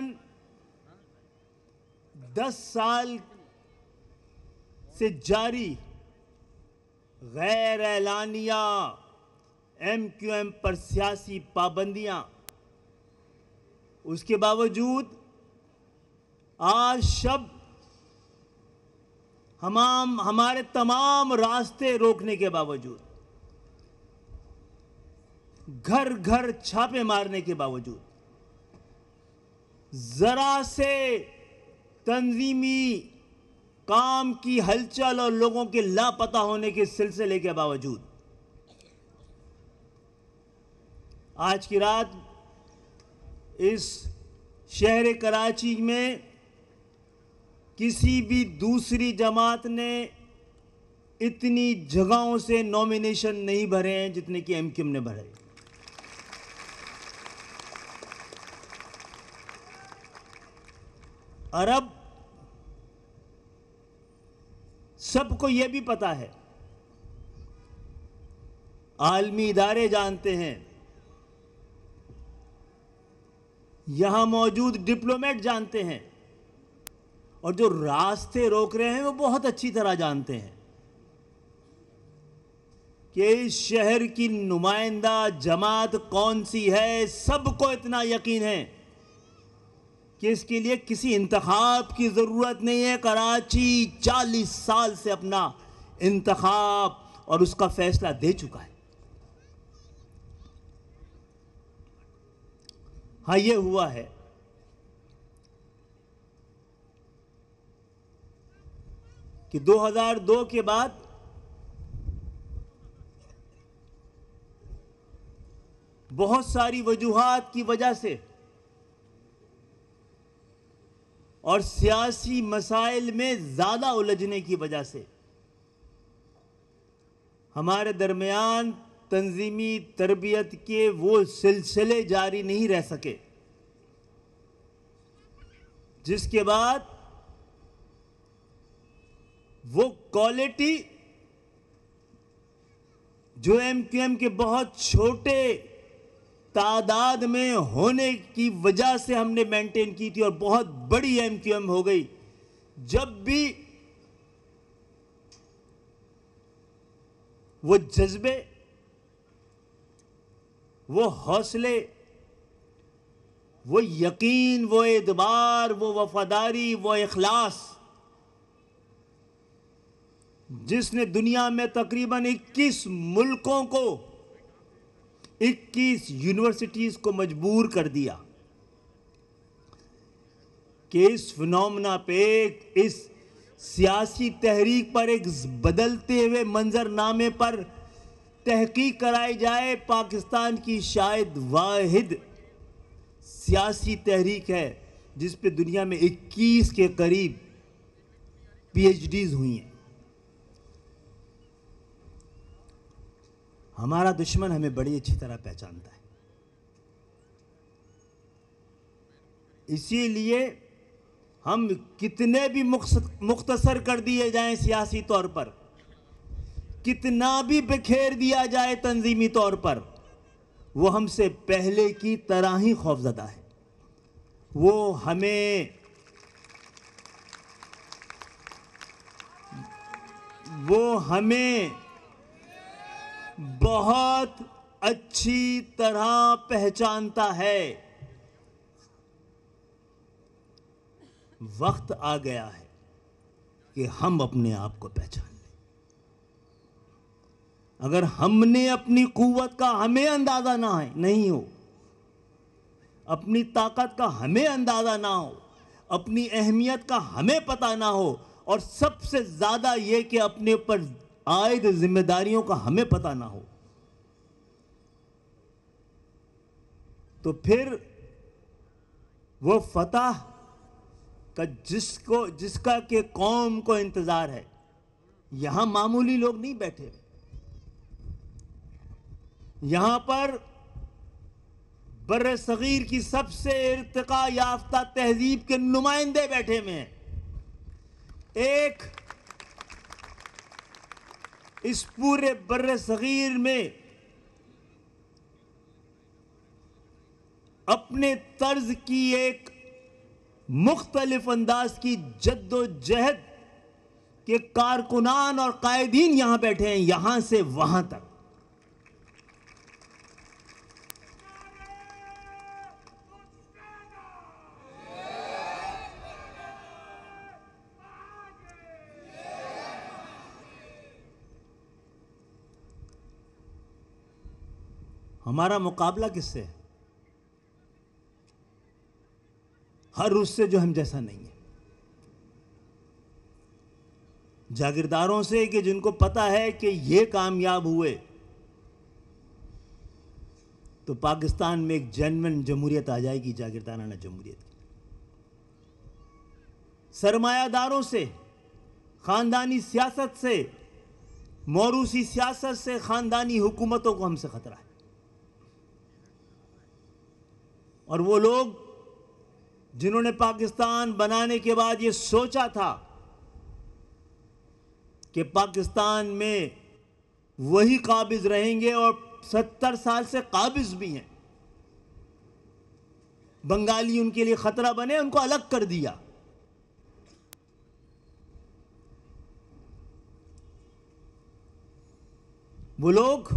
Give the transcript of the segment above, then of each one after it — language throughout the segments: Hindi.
दौरान दस साल से जारी गैर ऐलानिया एम क्यू एम पर सियासी पाबंदियां उसके बावजूद आज शब हमाम हमारे तमाम रास्ते रोकने के बावजूद घर घर छापे मारने के बावजूद ज़रा से तंजीमी काम की हलचल और लोगों के लापता होने के सिलसिले के बावजूद आज की रात इस शहर कराची में किसी भी दूसरी जमात ने इतनी जगहों से नॉमिनेशन नहीं भरे हैं जितने कि एमक्यूम ने भरे अरब सबको यह भी पता है आलमी इदारे जानते हैं यहां मौजूद डिप्लोमेट जानते हैं और जो रास्ते रोक रहे हैं वो बहुत अच्छी तरह जानते हैं कि इस शहर की नुमाइंदा जमात कौन सी है सबको इतना यकीन है कि इसके लिए किसी इंतखाब की ज़रूरत नहीं है कराची चालीस साल से अपना इंतखाब और उसका फैसला दे चुका है हाँ ये हुआ है कि 2002 के बाद बहुत सारी वजूहत की वजह से और सियासी मसाइल में ज़्यादा उलझने की वजह से हमारे दरमियान तंजीमी तरबियत के वो सिलसिले जारी नहीं रह सके जिसके बाद वो क्वालिटी जो एम क्यू एम के बहुत छोटे तादाद में होने की वजह से हमने मेंटेन की थी और बहुत बड़ी एम क्यू एम हो गई जब भी वो जज्बे वो हौसले वो यकीन वो एतबार वो वफादारी वो अखलास जिसने दुनिया में तकरीबन 21 मुल्कों को इक्कीस यूनिवर्सिटीज़ को मजबूर कर दिया कि इस फिनोमना पे इस सियासी तहरीक पर एक बदलते हुए मंजरनामे पर तहकीक कराई जाए पाकिस्तान की शायद वाहिद सियासी तहरीक है जिस पे दुनिया में 21 के करीब पीएचडीज हुई हैं हमारा दुश्मन हमें बड़ी अच्छी तरह पहचानता है इसीलिए हम कितने भी मुख्तसर कर दिए जाएं सियासी तौर पर कितना भी बिखेर दिया जाए तंजीमी तौर पर वो हमसे पहले की तरह ही खौफजदा है वो हमें वो हमें बहुत अच्छी तरह पहचानता है वक्त आ गया है कि हम अपने आप को पहचान लें अगर हमने अपनी कुवत का हमें अंदाज़ा ना है नहीं हो अपनी ताकत का हमें अंदाज़ा ना हो अपनी अहमियत का हमें पता ना हो और सबसे ज़्यादा यह कि अपने ऊपर आयद जिम्मेदारियों का हमें पता ना हो तो फिर वो फतह का जिसको जिसका के कौम को इंतज़ार है यहां मामूली लोग नहीं बैठे यहां पर बर सग़ीर की सबसे इरतका याफ्ता तहजीब के नुमाइंदे बैठे हुए हैं एक इस पूरे बर सग़ीर में अपने तर्ज की एक मुख्तलफ अंदाज की जद्दोजहद के कारकुनान और कायदीन यहां बैठे हैं यहां से वहां तक हमारा मुकाबला किससे है हर उससे जो हम जैसा नहीं है जागीरदारों से कि जिनको पता है कि ये कामयाब हुए तो पाकिस्तान में एक जनवन जमहूरियत आ जाएगी जागीरदाराना जमहूरियत की सरमायादारों से ख़ानदानी सियासत से मौरूसी सियासत से ख़ानदानी हुकूमतों को हमसे ख़तरा है और वो लोग जिन्होंने पाकिस्तान बनाने के बाद ये सोचा था कि पाकिस्तान में वही काबिज रहेंगे और सत्तर साल से काबिज भी हैं बंगाली उनके लिए ख़तरा बने उनको अलग कर दिया वो लोग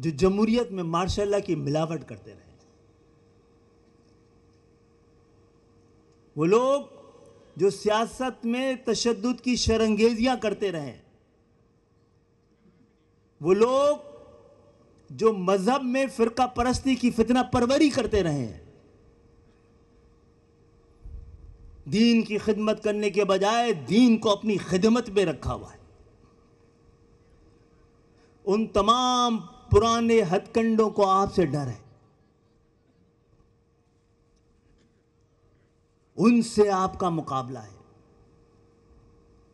जो जमहूरियत में मार्शाला की मिलावट करते रहे वो लोग जो सियासत में तशद की शरंगेजियां करते रहे वो लोग जो मजहब में फिरका परस्ती की फितना परवरी करते रहे हैं दीन की खिदमत करने के बजाय दीन को अपनी खिदमत में रखा हुआ है उन तमाम पुराने हथकंडों को आपसे डर है उनसे आपका मुकाबला है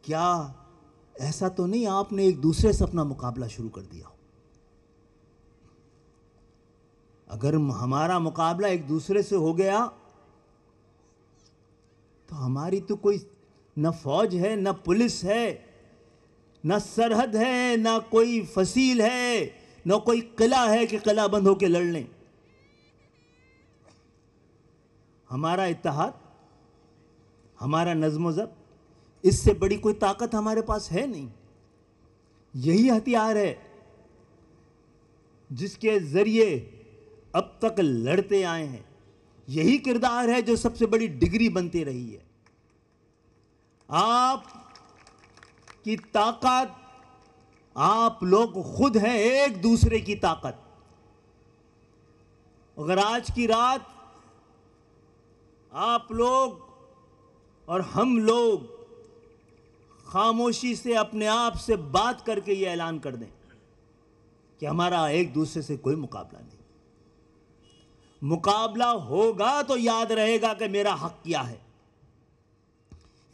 क्या ऐसा तो नहीं आपने एक दूसरे से अपना मुकाबला शुरू कर दिया हो अगर हमारा मुकाबला एक दूसरे से हो गया तो हमारी तो कोई न फौज है न पुलिस है न सरहद है न कोई फसील है न कोई कला है कि कला बंद होकर लड़ लें हमारा इतिहाद हमारा नज्म जब इससे बड़ी कोई ताकत हमारे पास है नहीं यही हथियार है जिसके ज़रिए अब तक लड़ते आए हैं यही किरदार है जो सबसे बड़ी डिग्री बनती रही है आप की ताकत आप लोग खुद हैं एक दूसरे की ताकत अगर आज की रात आप लोग और हम लोग खामोशी से अपने आप से बात करके ये ऐलान कर दें कि हमारा एक दूसरे से कोई मुकाबला नहीं मुकाबला होगा तो याद रहेगा कि मेरा हक क्या है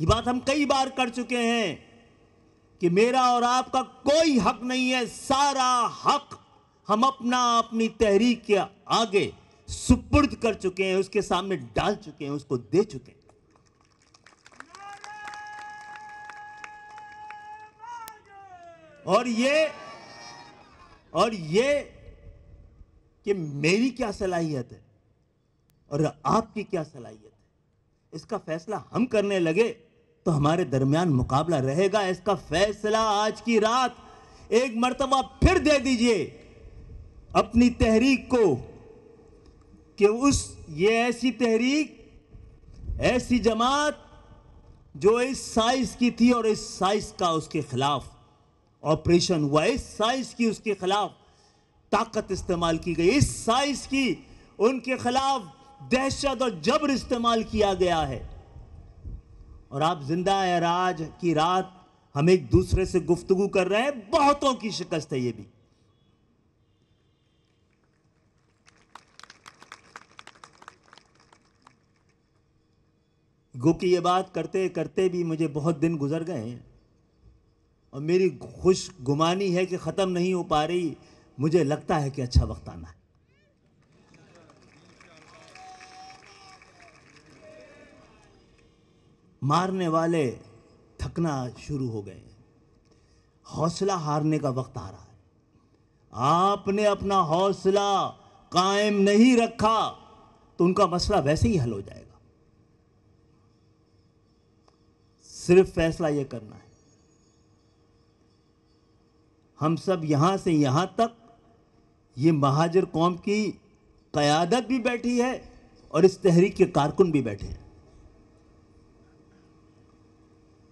ये बात हम कई बार कर चुके हैं कि मेरा और आपका कोई हक नहीं है सारा हक हम अपना अपनी तहरीक के आगे सुपुर्द कर चुके हैं उसके सामने डाल चुके हैं उसको दे चुके हैं और ये और ये कि मेरी क्या सलाहियत है और आपकी क्या सलाहियत है इसका फैसला हम करने लगे तो हमारे दरमियान मुकाबला रहेगा इसका फैसला आज की रात एक मरतबा फिर दे दीजिए अपनी तहरीक को कि उस ये ऐसी तहरीक ऐसी जमात जो इस साइज की थी और इस साइज का उसके खिलाफ ऑपरेशन हुआ इस साइज की उसके खिलाफ ताकत इस्तेमाल की गई इस साइज की उनके खिलाफ दहशत और जबर इस्तेमाल किया गया है और आप जिंदा है राज की रात हम एक दूसरे से गुफ्तगु कर रहे हैं बहुतों की शिकस्त है ये भी गो की ये बात करते करते भी मुझे बहुत दिन गुजर गए हैं और मेरी खुश गुमानी है कि ख़त्म नहीं हो पा रही मुझे लगता है कि अच्छा वक्त आना है मारने वाले थकना शुरू हो गए हौसला हारने का वक्त आ रहा है आपने अपना हौसला कायम नहीं रखा तो उनका मसला वैसे ही हल हो जाएगा सिर्फ फैसला ये करना है हम सब यहाँ से यहाँ तक ये महाजर कौम की क़यादत भी बैठी है और इस तहरीक के कारकुन भी बैठे हैं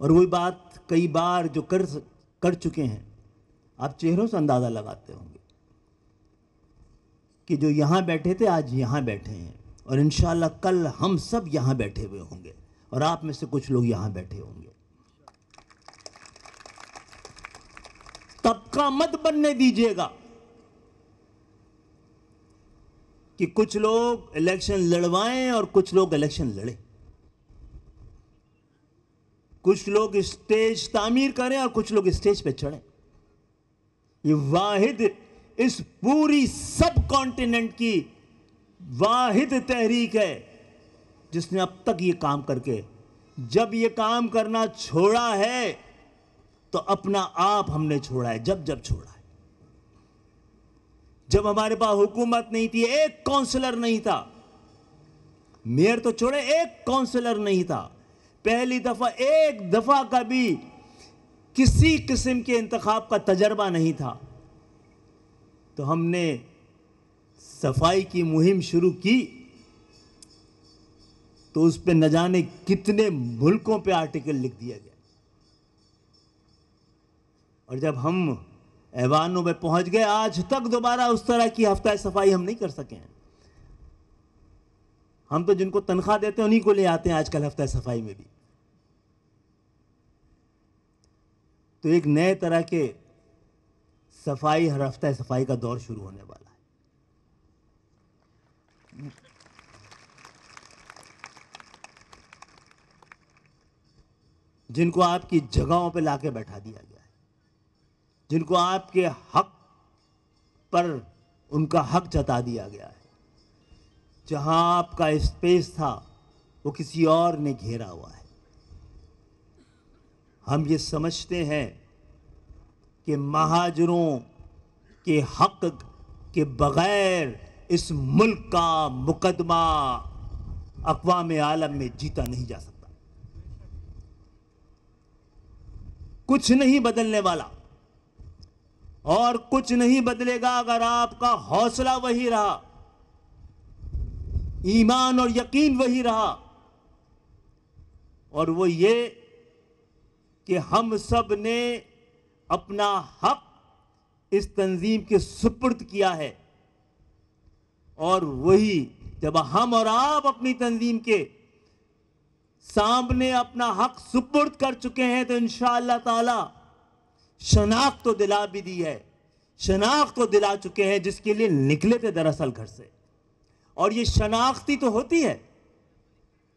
और वही बात कई बार जो कर कर चुके हैं आप चेहरों से अंदाज़ा लगाते होंगे कि जो यहाँ बैठे थे आज यहाँ बैठे हैं और इन कल हम सब यहाँ बैठे हुए होंगे और आप में से कुछ लोग यहाँ बैठे होंगे तबका मत बनने दीजिएगा कि कुछ लोग इलेक्शन लड़वाएं और कुछ लोग इलेक्शन लड़े कुछ लोग स्टेज तामीर करें और कुछ लोग स्टेज पे चढ़ें ये वाहिद इस पूरी सब कॉन्टिनेंट की वाहिद तहरीक है जिसने अब तक ये काम करके जब ये काम करना छोड़ा है तो अपना आप हमने छोड़ा है जब जब छोड़ा है जब हमारे पास हुकूमत नहीं थी एक काउंसलर नहीं था मेयर तो छोड़े एक काउंसलर नहीं था पहली दफ़ा एक दफ़ा का भी किसी किस्म के इंतखब का तजर्बा नहीं था तो हमने सफाई की मुहिम शुरू की तो उस पर न जाने कितने मुल्कों पे आर्टिकल लिख दिया गया और जब हम ऐवानों में पहुंच गए आज तक दोबारा उस तरह की हफ्ता सफाई हम नहीं कर सके हैं हम तो जिनको तनख्वाह देते हैं उन्हीं को ले आते हैं आजकल हफ्ता सफाई में भी तो एक नए तरह के सफाई हर हफ्ता सफाई का दौर शुरू होने वाला है जिनको आपकी जगहों पे लाके बैठा दिया गया है जिनको आपके हक पर उनका हक जता दिया गया है जहां आपका स्पेस था वो किसी और ने घेरा हुआ है हम ये समझते हैं कि महाजरों के हक के बगैर इस मुल्क का मुकदमा अकवा आलम में जीता नहीं जा सकता कुछ नहीं बदलने वाला और कुछ नहीं बदलेगा अगर आपका हौसला वही रहा ईमान और यकीन वही रहा और वो ये कि हम सब ने अपना हक इस तंजीम के सुपुर्द किया है और वही जब हम और आप अपनी तंजीम के सामने अपना हक सुपुर्द कर चुके हैं तो इन ताला शनाख्त तो दिला भी दी है शनाख्त तो दिला चुके हैं जिसके लिए निकले थे दरअसल घर से और ये शनाख्ती तो होती है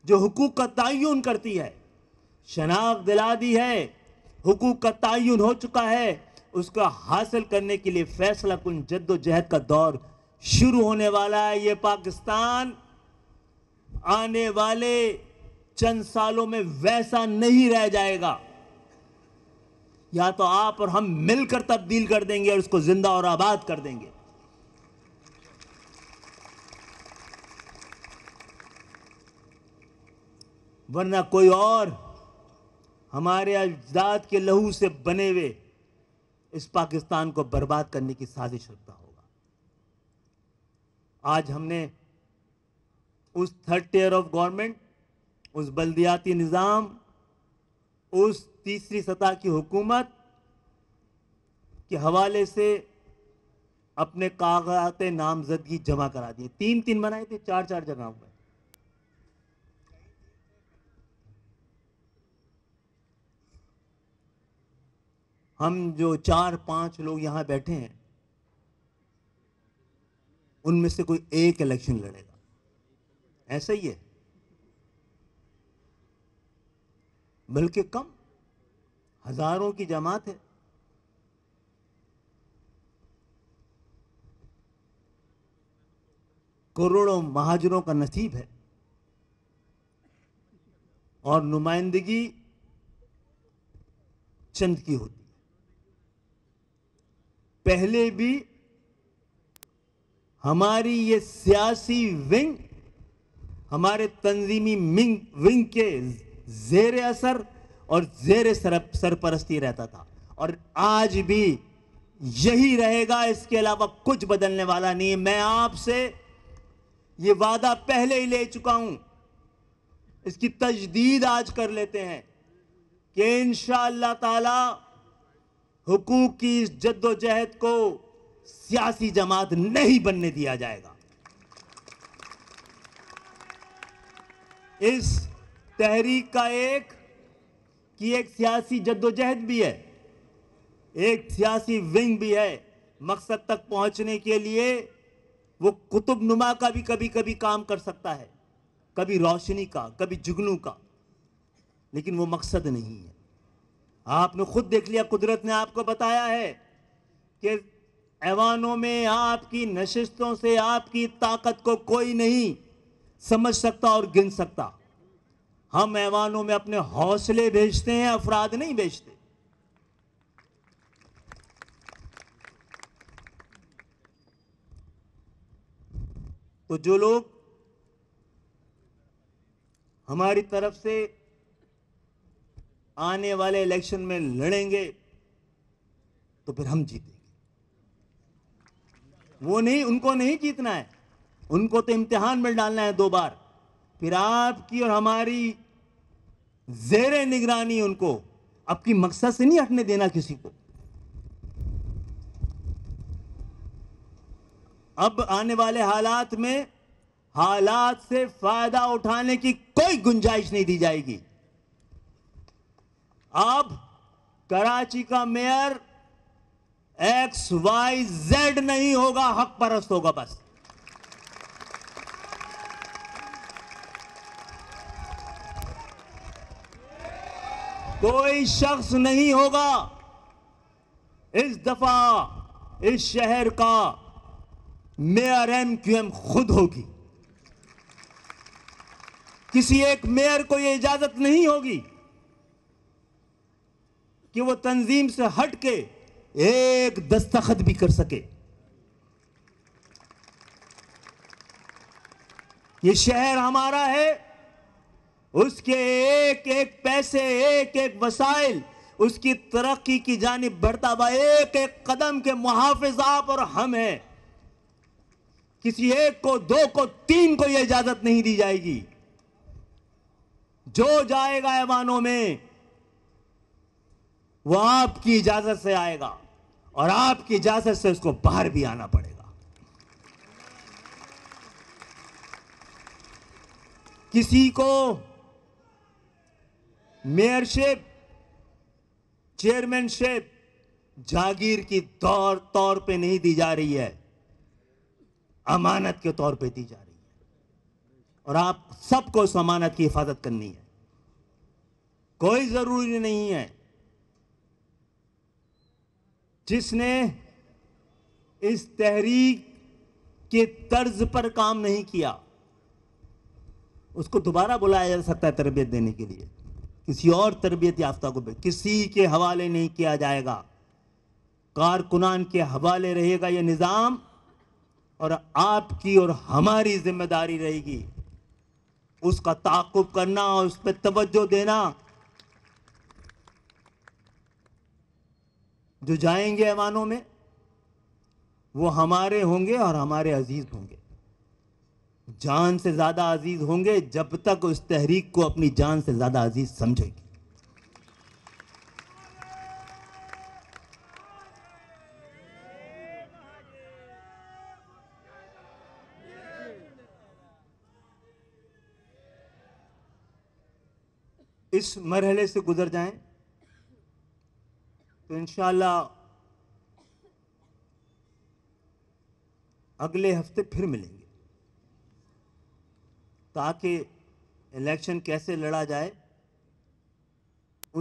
जो हकूक़ का तयन करती है शनाख्त दिला दी है हकूक़ का तयन हो चुका है उसका हासिल करने के लिए फैसला कुन जद्दोजहद का दौर शुरू होने वाला है ये पाकिस्तान आने वाले चंद सालों में वैसा नहीं रह जाएगा या तो आप और हम मिलकर तब्दील कर देंगे और उसको जिंदा और आबाद कर देंगे वरना कोई और हमारे अजदाद के लहू से बने हुए इस पाकिस्तान को बर्बाद करने की साजिश रखता होगा आज हमने उस थर्ड टेयर ऑफ गवर्नमेंट उस बल्दियाती निज़ाम उस तीसरी सतह की हुकूमत के हवाले से अपने कागजात नामजदगी जमा करा दिए तीन तीन बनाए थे चार चार जगहों पर हम जो चार पांच लोग यहां बैठे हैं उनमें से कोई एक इलेक्शन लड़ेगा ऐसा ही है बल्कि कम हजारों की जमात है करोड़ों महाजरों का नसीब है और नुमाइंदगी चंद की होती पहले भी हमारी ये सियासी विंग हमारे तंजीमी मिंग विंग के जेर असर और जेर सर, सरपरस्ती रहता था और आज भी यही रहेगा इसके अलावा कुछ बदलने वाला नहीं मैं आपसे ये वादा पहले ही ले चुका हूं इसकी तजदीद आज कर लेते हैं कि इन ताला हुकूक की इस जद्दोजहद को सियासी जमात नहीं बनने दिया जाएगा इस तहरीक का एक कि एक सियासी जद्दोजहद भी है एक सियासी विंग भी है मकसद तक पहुंचने के लिए वो कुतुब नुमा का भी कभी कभी काम कर सकता है कभी रोशनी का कभी जुगनू का लेकिन वो मकसद नहीं है आपने खुद देख लिया कुदरत ने आपको बताया है कि ऐवानों में आपकी नशिस्तों से आपकी ताकत को कोई नहीं समझ सकता और गिन सकता हम ऐवानों में अपने हौसले भेजते हैं अफराद नहीं भेजते तो जो लोग हमारी तरफ से आने वाले इलेक्शन में लड़ेंगे तो फिर हम जीतेंगे वो नहीं उनको नहीं जीतना है उनको तो इम्तिहान में डालना है दो बार फिर आपकी और हमारी जेर निगरानी उनको आपकी मकसद से नहीं हटने देना किसी को अब आने वाले हालात में हालात से फायदा उठाने की कोई गुंजाइश नहीं दी जाएगी अब कराची का मेयर एक्स वाई जेड नहीं होगा हक परस्त होगा बस कोई शख्स नहीं होगा इस दफा इस शहर का मेयर एम क्यू एम खुद होगी किसी एक मेयर को यह इजाजत नहीं होगी कि वो तंजीम से हट के एक दस्तखत भी कर सके ये शहर हमारा है उसके एक एक पैसे एक एक वसाइल उसकी तरक्की की जानब बढ़ता हुआ एक एक कदम के मुहाफिज आप और हम हैं किसी एक को दो को तीन को यह इजाज़त नहीं दी जाएगी जो जाएगा ऐवानों में वो आपकी इजाजत से आएगा और आपकी इजाजत से उसको बाहर भी आना पड़ेगा किसी को मेयरशिप चेयरमैनशिप जागीर की तौर तौर पे नहीं दी जा रही है अमानत के तौर पे दी जा रही है और आप सबको उस अमानत की हिफाजत करनी है कोई जरूरी नहीं है जिसने इस तहरीक के तर्ज पर काम नहीं किया उसको दोबारा बुलाया जा सकता है तरबियत देने के लिए किसी और तरबियत याफ्ता को किसी के हवाले नहीं किया जाएगा कारकुनान के हवाले रहेगा ये निज़ाम और आपकी और हमारी जिम्मेदारी रहेगी उसका ताकुब करना और उस पर तवज्जो देना जो जाएंगे ऐवानों में वो हमारे होंगे और हमारे अजीज होंगे जान से ज़्यादा अजीज होंगे जब तक उस तहरीक को अपनी जान से ज़्यादा अजीज समझेगी इस मरहले से गुजर जाएं तो इन अगले हफ्ते फिर मिलेंगे ताकि इलेक्शन कैसे लड़ा जाए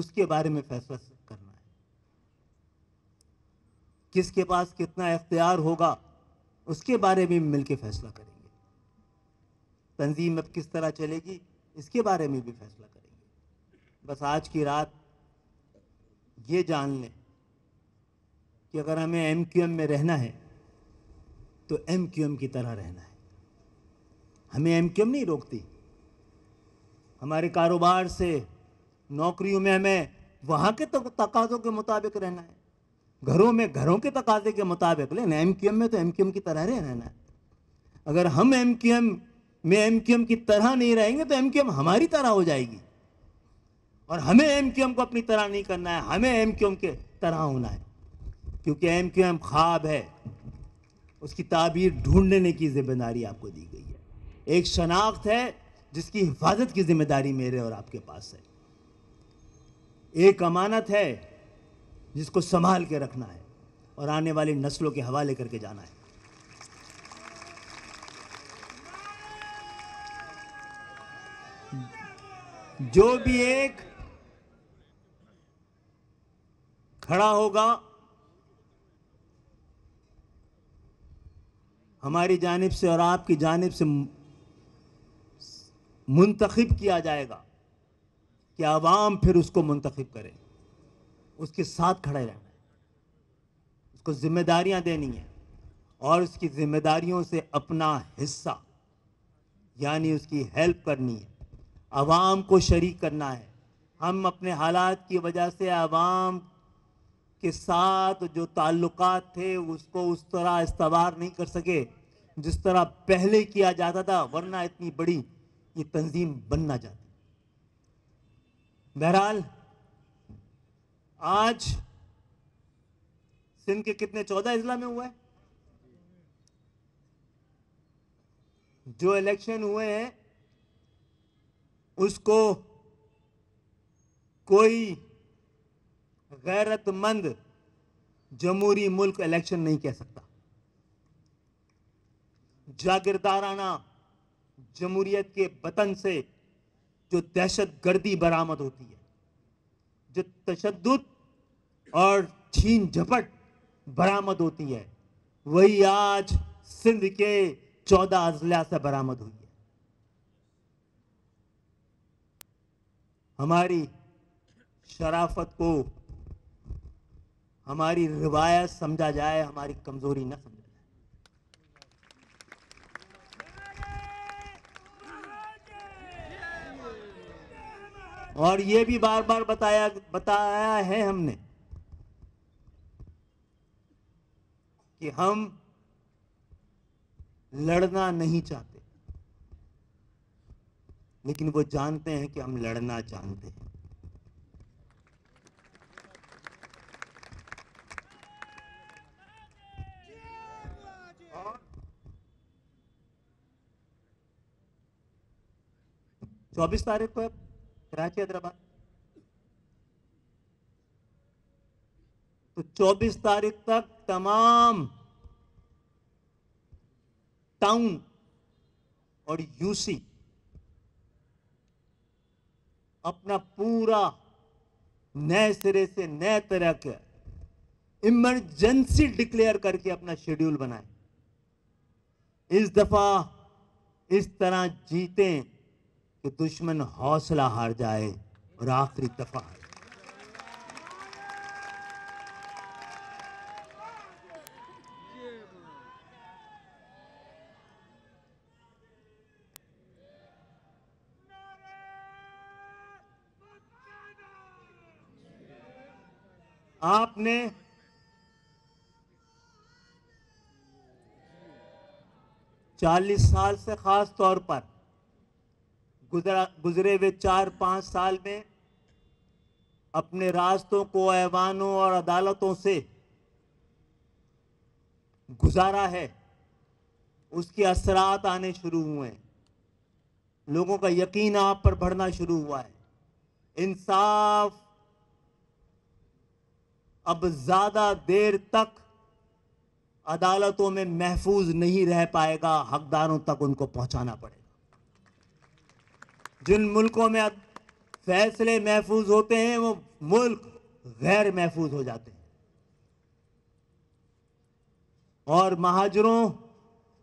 उसके बारे में फैसला करना है किसके पास कितना इख्तियार होगा उसके बारे में मिलकर फैसला करेंगे तंजीम अब किस तरह चलेगी इसके बारे में भी फैसला करेंगे बस आज की रात ये जान लें कि अगर हमें एम क्यू एम में रहना है तो एम क्यू एम की तरह रहना है हमें एम क्यू एम नहीं रोकती हमारे कारोबार से नौकरियों में हमें वहाँ के तकाजों के मुताबिक रहना है घरों में घरों के तकाजे के मुताबिक लेना एम क्यू एम में तो एम क्यू एम की तरह रहना है अगर हम एम क्यू एम में एम क्यू एम की तरह नहीं रहेंगे तो एम क्यू एम हमारी तरह हो जाएगी और हमें एम क्यू एम को अपनी तरह नहीं करना है हमें एम क्यू एम के तरह होना है क्योंकि एम क्यू एम ख्वाब है उसकी ताबीर ढूंढने की जिम्मेदारी आपको दी गई है एक शनाख्त है जिसकी हिफाजत की जिम्मेदारी मेरे और आपके पास है एक अमानत है जिसको संभाल के रखना है और आने वाली नस्लों के हवाले करके जाना है जो भी एक खड़ा होगा हमारी जानब से और आपकी जानब से मुंतखब किया जाएगा कि आवाम फिर उसको मुंतखब करें उसके साथ खड़े रहना है उसको ज़िम्मेदारियाँ देनी हैं और उसकी ज़िम्मेदारियों से अपना हिस्सा यानी उसकी हेल्प करनी है आवाम को शरीक करना है हम अपने हालात की वजह से आवाम के साथ जो ताल्लुकात थे उसको उस तरह इस्तवार नहीं कर सके जिस तरह पहले किया जाता था वरना इतनी बड़ी ये तंजीम बनना जाती बहरहाल आज सिंध के कितने चौदह अजला में हुआ है जो इलेक्शन हुए हैं उसको कोई गैरतमंद जमहूरी मुल्क इलेक्शन नहीं कह सकता जागीरदाराना जमहूरियत के वतन से जो दहशत गर्दी बरामद होती है जो तशद और छीन झपट बरामद होती है वही आज सिंध के चौदह अजला से बरामद हुई है हमारी शराफत को हमारी रिवायत समझा जाए हमारी कमजोरी ना समझा जाए और ये भी बार बार बताया बताया है हमने कि हम लड़ना नहीं चाहते लेकिन वो जानते हैं कि हम लड़ना जानते हैं चौबीस तारीख को कराची हैदराबाद तो 24 तारीख तक तमाम टाउन और यूसी अपना पूरा नए सिरे से नए तरह के इमरजेंसी डिक्लेयर करके अपना शेड्यूल बनाए इस दफा इस तरह जीतें कि दुश्मन हौसला हार जाए और आखिरी दफा आपने चालीस साल से खास तौर पर गुजरा गुजरे हुए चार पाँच साल में अपने रास्तों को ऐवानों और अदालतों से गुजारा है उसके असरात आने शुरू हुए हैं लोगों का यकीन आप पर बढ़ना शुरू हुआ है इंसाफ अब ज़्यादा देर तक अदालतों में महफूज नहीं रह पाएगा हकदारों तक उनको पहुंचाना पड़ेगा जिन मुल्कों में अब फैसले महफूज होते हैं वो मुल्क गैर महफूज हो जाते हैं और महाजरों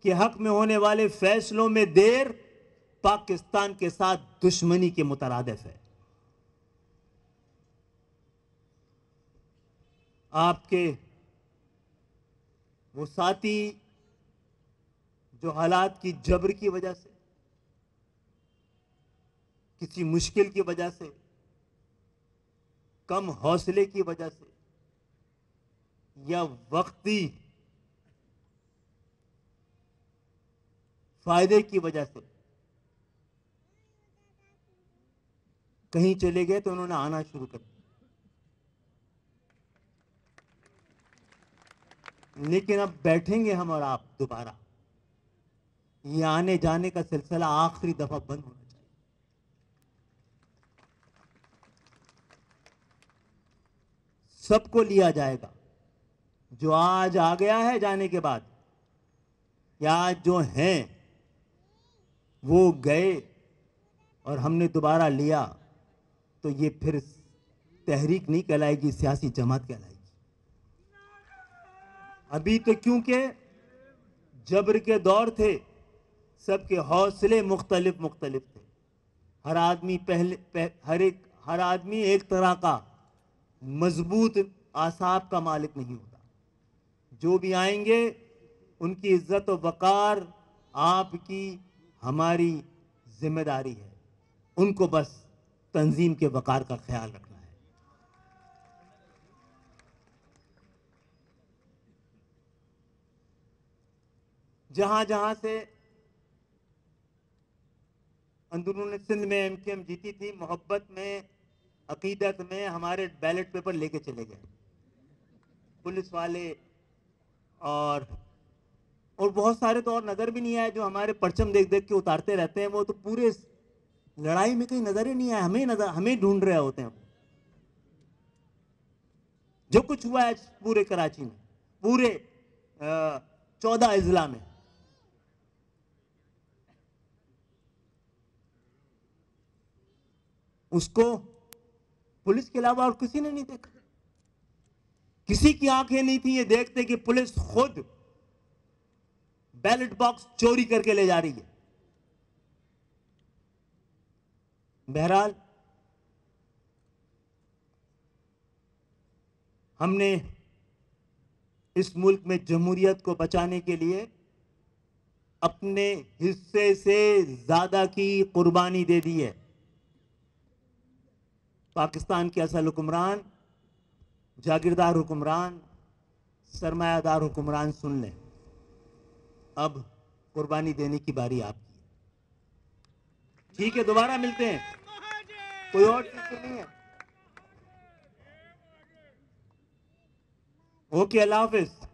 के हक में होने वाले फैसलों में देर पाकिस्तान के साथ दुश्मनी के मुतरदफ है आपके वो साथी जो हालात की जबर की वजह से किसी मुश्किल की वजह से कम हौसले की वजह से या वक्ती फायदे की वजह से कहीं चले गए तो उन्होंने आना शुरू कर दिया लेकिन अब बैठेंगे हम और आप दोबारा ये आने जाने का सिलसिला आखिरी दफा बंद हो सबको लिया जाएगा जो आज आ गया है जाने के बाद या आज जो हैं वो गए और हमने दोबारा लिया तो ये फिर तहरीक नहीं कहलाएगी सियासी जमात कहलाएगी अभी तो क्योंकि जबर के दौर थे सबके हौसले मुख्तलिफ मुख्तलिफ थे हर आदमी पहले पह, हर एक हर आदमी एक तरह का मजबूत आसाब का मालिक नहीं होता जो भी आएंगे उनकी इज्जत और वक़ार आपकी हमारी जिम्मेदारी है उनको बस तंजीम के वक़ार का ख्याल रखना है जहां जहां से अंदरून सिंध में एम जीती थी मोहब्बत में अकीदत में हमारे बैलेट पेपर लेके चले गए पुलिस वाले और और बहुत सारे तो और नज़र भी नहीं आए जो हमारे परचम देख देख के उतारते रहते हैं वो तो पूरे लड़ाई में कहीं नज़र ही नहीं आए हमें नजर हमें ढूंढ रहे होते हैं जो कुछ हुआ है पूरे कराची में पूरे चौदह अजला में उसको पुलिस के अलावा और किसी ने नहीं देखा किसी की आंखें नहीं थी ये देखते कि पुलिस खुद बैलेट बॉक्स चोरी करके ले जा रही है बहरहाल हमने इस मुल्क में जमहूरियत को बचाने के लिए अपने हिस्से से ज़्यादा की कुर्बानी दे दी है पाकिस्तान के असल हुक्मरान जागीरदार हुक्मरान सरमायादार हुक्मरान सुन लें अब कुर्बानी देने की बारी आपकी है ठीक है दोबारा मिलते हैं कोई और चीज नहीं है ओके अल्लाह हाफिज़